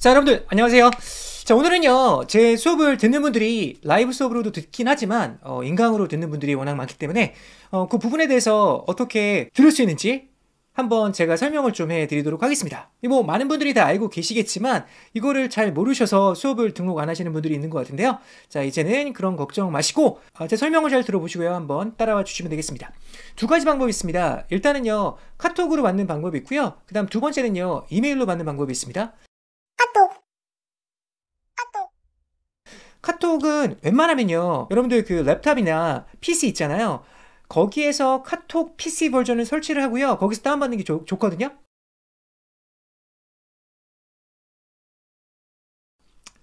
자 여러분들 안녕하세요 자 오늘은요 제 수업을 듣는 분들이 라이브 수업으로도 듣긴 하지만 어, 인강으로 듣는 분들이 워낙 많기 때문에 어, 그 부분에 대해서 어떻게 들을 수 있는지 한번 제가 설명을 좀 해드리도록 하겠습니다. 뭐 많은 분들이 다 알고 계시겠지만 이거를 잘 모르셔서 수업을 등록 안 하시는 분들이 있는 것 같은데요. 자 이제는 그런 걱정 마시고 아, 제 설명을 잘 들어보시고요. 한번 따라와 주시면 되겠습니다. 두 가지 방법이 있습니다. 일단은요 카톡으로 받는 방법이 있고요. 그 다음 두 번째는요 이메일로 받는 방법이 있습니다. 카톡은 웬만하면요. 여러분들 그 랩탑이나 PC 있잖아요. 거기에서 카톡 PC 버전을 설치를 하고요. 거기서 다운받는 게 좋, 좋거든요.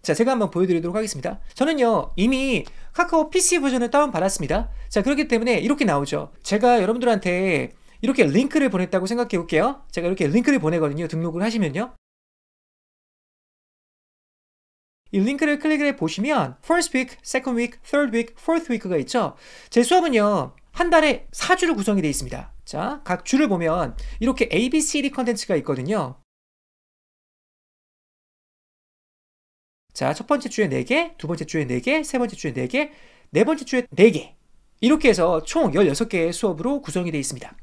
자, 제가 한번 보여드리도록 하겠습니다. 저는요, 이미 카카오 PC 버전을 다운받았습니다. 자, 그렇기 때문에 이렇게 나오죠. 제가 여러분들한테 이렇게 링크를 보냈다고 생각해 볼게요. 제가 이렇게 링크를 보내거든요. 등록을 하시면요. 이 링크를 클릭해 보시면 first week, second week, third week, fourth week가 있죠. 제 수업은요. 한 달에 4주로 구성이 되어 있습니다. 자, 각 주를 보면 이렇게 A, B, C, D 컨텐츠가 있거든요. 자, 첫 번째 주에 4개, 두 번째 주에 4개, 세 번째 주에 4개, 네 번째 주에 4개. 이렇게 해서 총 16개의 수업으로 구성이 되어 있습니다.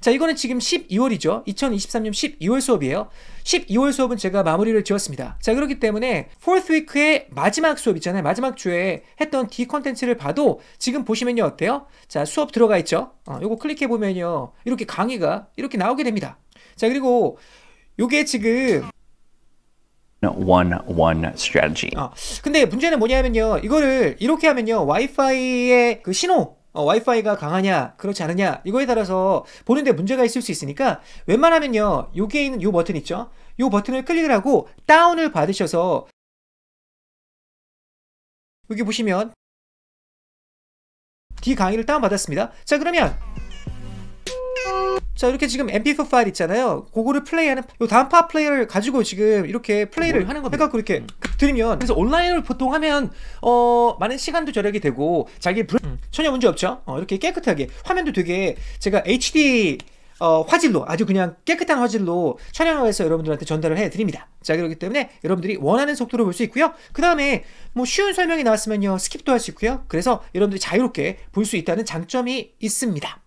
자, 이거는 지금 12월이죠. 2023년 12월 수업이에요. 12월 수업은 제가 마무리를 지었습니다. 자, 그렇기 때문에 4th week의 마지막 수업 있잖아요. 마지막 주에 했던 D 컨텐츠를 봐도 지금 보시면요. 어때요? 자, 수업 들어가 있죠. 어, 요거 클릭해 보면요. 이렇게 강의가 이렇게 나오게 됩니다. 자, 그리고 요게 지금 one one strategy. 어, 근데 문제는 뭐냐면요. 이거를 이렇게 하면요. 와이파이의 그 신호 어, 와이파이가 강하냐 그렇지 않으냐 이거에 따라서 보는데 문제가 있을 수 있으니까 웬만하면요 여기에 있는 요 버튼 있죠 요 버튼을 클릭을 하고 다운을 받으셔서 여기 보시면 D 강의를 다운받았습니다 자 그러면 자 이렇게 지금 mp4 파일 있잖아요 그거를 플레이하는 요 단파 플레이를 가지고 지금 이렇게 플레이를 하는 겁니다 해갖고 이렇게 들으면 음. 그 그래서 온라인을 보통 하면 어 많은 시간도 절약이 되고 자기 불 음. 전혀 문제 없죠 어, 이렇게 깨끗하게 화면도 되게 제가 HD 어, 화질로 아주 그냥 깨끗한 화질로 촬영을 해서 여러분들한테 전달을 해드립니다 자 그렇기 때문에 여러분들이 원하는 속도로 볼 수 있고요 그 다음에 뭐 쉬운 설명이 나왔으면요 스킵도 할 수 있고요 그래서 여러분들이 자유롭게 볼 수 있다는 장점이 있습니다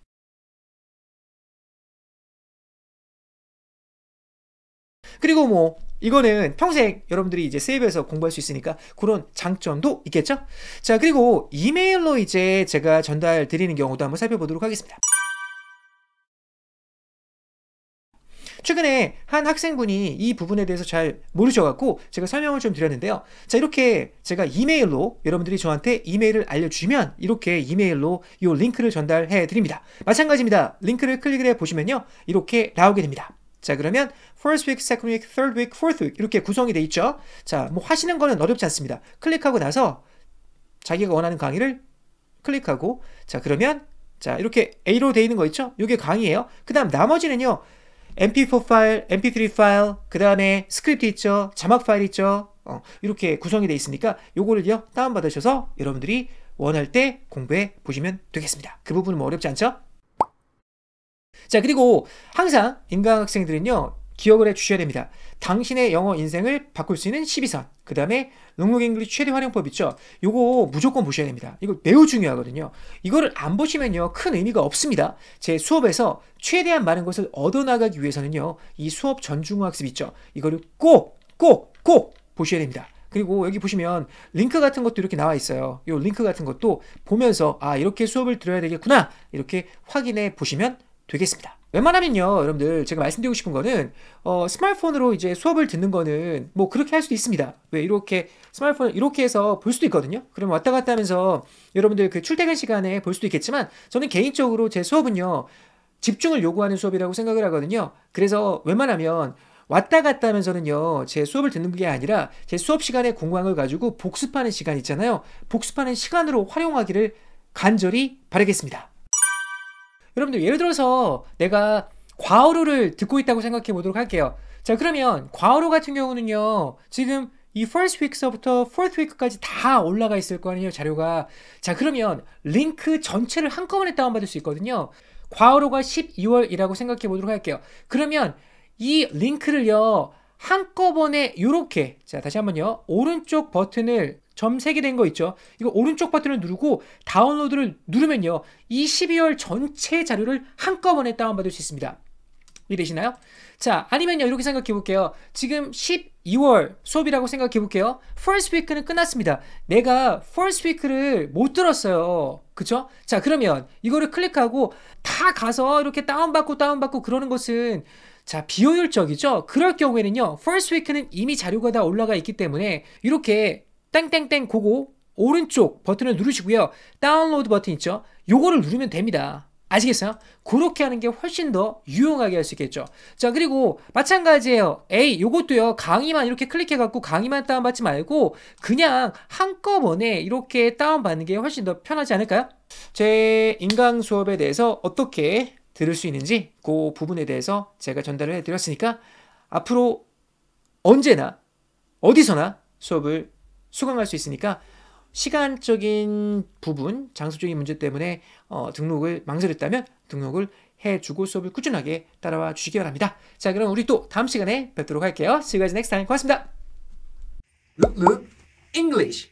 그리고 뭐 이거는 평생 여러분들이 이제 세이브해서 공부할 수 있으니까 그런 장점도 있겠죠? 자, 그리고 이메일로 이제 제가 전달 드리는 경우도 한번 살펴보도록 하겠습니다. 최근에 한 학생분이 이 부분에 대해서 잘 모르셔갖고 제가 설명을 좀 드렸는데요. 자, 이렇게 제가 이메일로 여러분들이 저한테 이메일을 알려주면 시 이렇게 이메일로 이 링크를 전달해 드립니다. 마찬가지입니다. 링크를 클릭을 해 보시면요. 이렇게 나오게 됩니다. 자 그러면 first week, second week, third week, fourth week 이렇게 구성이 돼 있죠. 자 뭐 하시는 거는 어렵지 않습니다. 클릭하고 나서 자기가 원하는 강의를 클릭하고 자 그러면 자 이렇게 A로 돼 있는 거 있죠? 이게 강의예요. 그 다음 나머지는요. mp4 파일, mp3 파일, 그 다음에 스크립트 있죠? 자막 파일 있죠? 어, 이렇게 구성이 돼 있으니까 요거를요 다운받으셔서 여러분들이 원할 때 공부해 보시면 되겠습니다. 그 부분은 뭐 어렵지 않죠? 자, 그리고 항상 인강 학생들은요, 기억을 해 주셔야 됩니다. 당신의 영어 인생을 바꿀 수 있는 12선. 그 다음에 롱록 잉글리 최대 활용법 있죠? 요거 무조건 보셔야 됩니다. 이거 매우 중요하거든요. 이거를 안 보시면요. 큰 의미가 없습니다. 제 수업에서 최대한 많은 것을 얻어나가기 위해서는요. 이 수업 전중 학습 있죠? 이거를 꼭, 꼭, 꼭 보셔야 됩니다. 그리고 여기 보시면 링크 같은 것도 이렇게 나와 있어요. 요 링크 같은 것도 보면서 아, 이렇게 수업을 들어야 되겠구나. 이렇게 확인해 보시면 되겠습니다. 웬만하면요, 여러분들 제가 말씀드리고 싶은 거는 어, 스마트폰으로 이제 수업을 듣는 거는 뭐 그렇게 할 수도 있습니다. 왜 이렇게 스마트폰 이렇게 해서 볼 수도 있거든요. 그럼 왔다 갔다 하면서 여러분들 그 출퇴근 시간에 볼 수도 있겠지만 저는 개인적으로 제 수업은요 집중을 요구하는 수업이라고 생각을 하거든요. 그래서 웬만하면 왔다 갔다 하면서는요, 제 수업을 듣는 게 아니라 제 수업 시간에 공강을 가지고 복습하는 시간 있잖아요. 복습하는 시간으로 활용하기를 간절히 바라겠습니다. 여러분들 예를 들어서 내가 과오로를 듣고 있다고 생각해 보도록 할게요. 자 그러면 과오로 같은 경우는요. 지금 이 first week서부터 fourth week까지 다 올라가 있을 거 아니에요 자료가 자 그러면 링크 전체를 한꺼번에 다운받을 수 있거든요 과오로가 12월이라고 생각해 보도록 할게요 그러면 이 링크를요 한꺼번에 이렇게 자 다시 한번요 오른쪽 버튼을 점 3개 된 거 있죠. 이거 오른쪽 버튼을 누르고 다운로드를 누르면요. 이 12월 전체 자료를 한꺼번에 다운받을 수 있습니다. 이해되시나요? 자, 아니면요. 이렇게 생각해 볼게요. 지금 12월 수업이라고 생각해 볼게요. first week는 끝났습니다. 내가 first week를 못 들었어요. 그쵸? 자, 그러면 이거를 클릭하고 다 가서 이렇게 다운받고 다운받고 그러는 것은 자, 비효율적이죠? 그럴 경우에는요. first week는 이미 자료가 다 올라가 있기 때문에 이렇게 땡땡땡 고고 오른쪽 버튼을 누르시고요. 다운로드 버튼 있죠? 요거를 누르면 됩니다. 아시겠어요? 그렇게 하는 게 훨씬 더 유용하게 할 수 있겠죠. 자, 그리고 마찬가지예요. A, 요것도요, 강의만 이렇게 클릭해갖고 강의만 다운받지 말고 그냥 한꺼번에 이렇게 다운받는 게 훨씬 더 편하지 않을까요? 제 인강 수업에 대해서 어떻게 들을 수 있는지 그 부분에 대해서 제가 전달을 해드렸으니까 앞으로 언제나 어디서나 수업을 수강할 수 있으니까 시간적인 부분, 장소적인 문제 때문에 어, 등록을 망설였다면 등록을 해주고 수업을 꾸준하게 따라와 주시기 바랍니다. 자, 그럼 우리 또 다음 시간에 뵙도록 할게요. See you guys next time. 고맙습니다. Look, look, English.